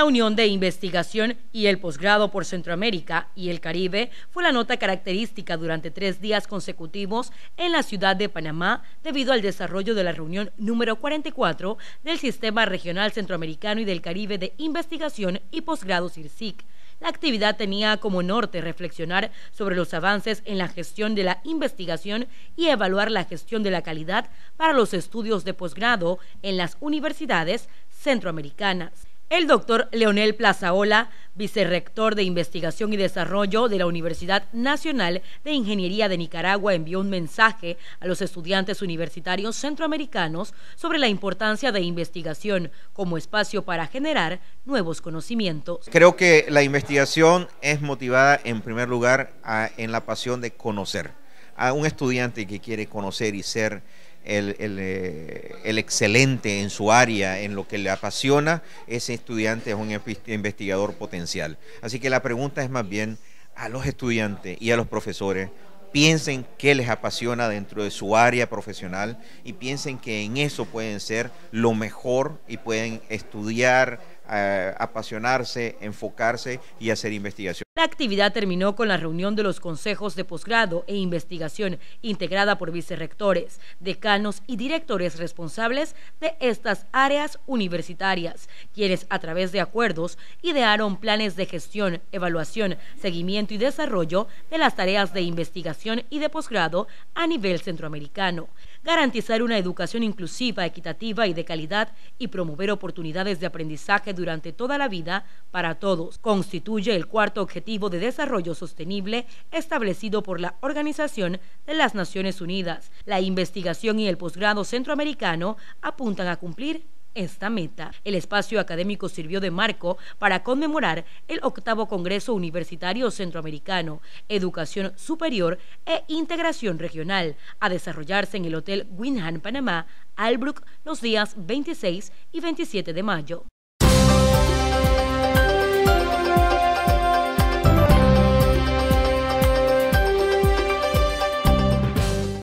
La unión de investigación y el posgrado por Centroamérica y el Caribe fue la nota característica durante tres días consecutivos en la ciudad de Panamá debido al desarrollo de la reunión número 44 del Sistema Regional Centroamericano y del Caribe de Investigación y Posgrado CIRSIC. La actividad tenía como norte reflexionar sobre los avances en la gestión de la investigación y evaluar la gestión de la calidad para los estudios de posgrado en las universidades centroamericanas. El doctor Leonel Plazaola, vicerrector de Investigación y Desarrollo de la Universidad Nacional de Ingeniería de Nicaragua, envió un mensaje a los estudiantes universitarios centroamericanos sobre la importancia de investigación como espacio para generar nuevos conocimientos. Creo que la investigación es motivada en primer lugar en la pasión de conocer a un estudiante que quiere conocer y ser el, eh, el, excelente en su área, en lo que le apasiona, ese estudiante es un investigador potencial. Así que la pregunta es más bien a los estudiantes y a los profesores, piensen qué les apasiona dentro de su área profesional y piensen que en eso pueden ser lo mejor y pueden estudiar, eh, apasionarse, enfocarse y hacer investigación. La actividad terminó con la reunión de los consejos de posgrado e investigación integrada por vicerrectores, decanos y directores responsables de estas áreas universitarias, quienes a través de acuerdos idearon planes de gestión, evaluación, seguimiento y desarrollo de las tareas de investigación y de posgrado a nivel centroamericano garantizar una educación inclusiva, equitativa y de calidad y promover oportunidades de aprendizaje durante toda la vida para todos, constituye el cuarto objetivo de desarrollo sostenible establecido por la Organización de las Naciones Unidas. La investigación y el posgrado centroamericano apuntan a cumplir esta meta. El espacio académico sirvió de marco para conmemorar el octavo Congreso Universitario Centroamericano, Educación Superior e Integración Regional, a desarrollarse en el Hotel Windham, Panamá, Albrook, los días 26 y 27 de mayo.